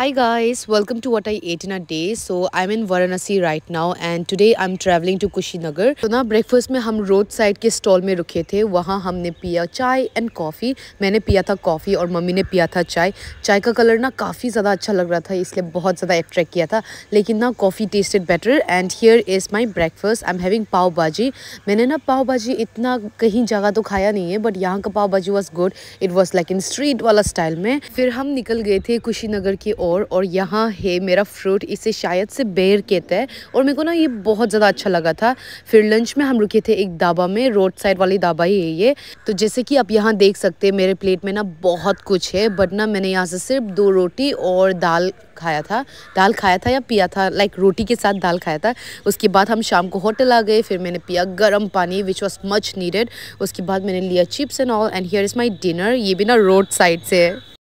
Hi guys, welcome to what I ate in a day. So I'm in Varanasi right now and today I'm traveling to Kushinagar. तो ना breakfast में हम road side के stall में रुके थे वहाँ हमने पिया चाय एंड कॉफ़ी मैंने पिया था कॉफ़ी और मम्मी ने पिया था चाय चाय का कलर ना काफ़ी ज़्यादा अच्छा लग रहा था इसलिए बहुत ज़्यादा अट्रैक्ट किया था लेकिन ना coffee tasted better and here is my breakfast I am having pav bhaji मैंने ना पाव भाजी इतना कहीं जगह तो खाया नहीं है बट यहाँ का pav bhaji was good it was like in street वाला स्टाइल में फिर हम निकल गए थे कुशीनगर के और फोर और यहाँ है मेरा फ्रूट इसे शायद से बेर कहते हैं और मेरे को ना ये बहुत ज़्यादा अच्छा लगा था फिर लंच में हम रुके थे एक ढाबा में रोड साइड वाली ढाबा ही है ये तो जैसे कि आप यहाँ देख सकते हैं मेरे प्लेट में ना बहुत कुछ है बट ना मैंने यहाँ से सिर्फ दो रोटी और दाल खाया था दाल खाया था या पिया था लाइक रोटी के साथ दाल खाया था उसके बाद हम शाम को होटल आ गए फिर मैंने पिया गर्म पानी विच वॉज मच नीडेड उसके बाद मैंने लिया chips and all and here is my dinner ये भी ना रोड साइड से है